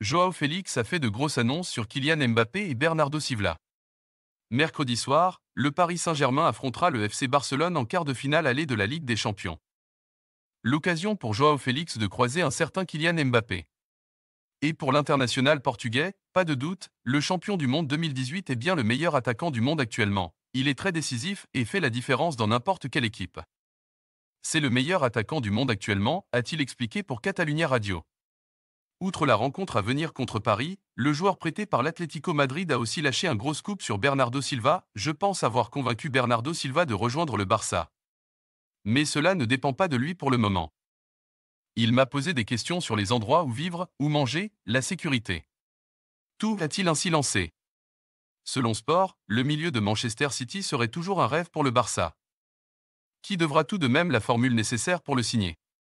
Joao Félix a fait de grosses annonces sur Kylian Mbappé et Bernardo Silva. Mercredi soir, le Paris Saint-Germain affrontera le FC Barcelone en quart de finale allée de la Ligue des Champions. L'occasion pour Joao Félix de croiser un certain Kylian Mbappé. Et pour l'international portugais, pas de doute, le champion du monde 2018 est bien le meilleur attaquant du monde actuellement. Il est très décisif et fait la différence dans n'importe quelle équipe. C'est le meilleur attaquant du monde actuellement, a-t-il expliqué pour Catalunya Radio. Outre la rencontre à venir contre Paris, le joueur prêté par l'Atlético Madrid a aussi lâché un gros scoop sur Bernardo Silva, je pense avoir convaincu Bernardo Silva de rejoindre le Barça. Mais cela ne dépend pas de lui pour le moment. Il m'a posé des questions sur les endroits où vivre, où manger, la sécurité. Tout a-t-il ainsi lancé Selon Sport, le milieu de Manchester City serait toujours un rêve pour le Barça. Qui devra tout de même la formule nécessaire pour le signer